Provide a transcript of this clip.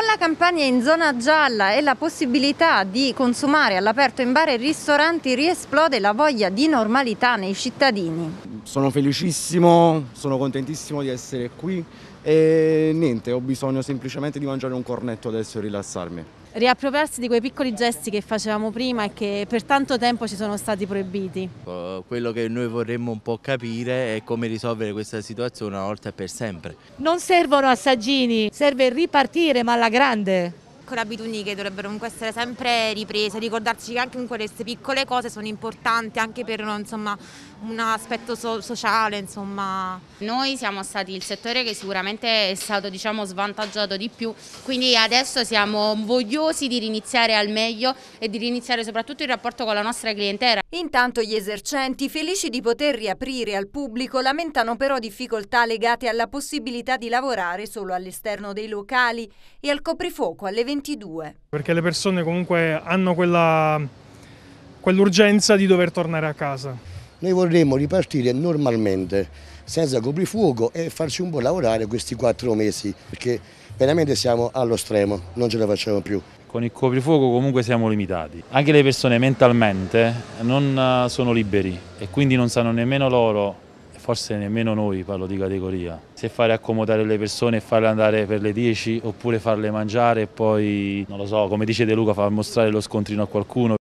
Con la campagna in zona gialla e la possibilità di consumare all'aperto in bar e ristoranti riesplode la voglia di normalità nei cittadini. Sono felicissimo, sono contentissimo di essere qui e niente, ho bisogno semplicemente di mangiare un cornetto adesso e rilassarmi riappropriarsi di quei piccoli gesti che facevamo prima e che per tanto tempo ci sono stati proibiti. Eh, quello che noi vorremmo un po' capire è come risolvere questa situazione una volta e per sempre. Non servono assaggini, serve ripartire ma alla grande piccole abitudini che dovrebbero comunque essere sempre riprese, ricordarci che anche comunque queste piccole cose sono importanti anche per insomma, un aspetto so sociale. Insomma. Noi siamo stati il settore che sicuramente è stato diciamo, svantaggiato di più, quindi adesso siamo vogliosi di riniziare al meglio e di riniziare soprattutto il rapporto con la nostra clientela. Intanto gli esercenti, felici di poter riaprire al pubblico, lamentano però difficoltà legate alla possibilità di lavorare solo all'esterno dei locali e al coprifuoco alle 22. Perché le persone comunque hanno quell'urgenza quell di dover tornare a casa. Noi vorremmo ripartire normalmente, senza coprifuoco e farci un po' lavorare questi quattro mesi, perché veramente siamo allo stremo, non ce la facciamo più. Con il coprifuoco comunque siamo limitati, anche le persone mentalmente non eh, sono liberi e quindi non sanno nemmeno loro forse nemmeno noi parlo di categoria. Se fare accomodare le persone e farle andare per le 10 oppure farle mangiare e poi, non lo so, come dice De Luca, far mostrare lo scontrino a qualcuno.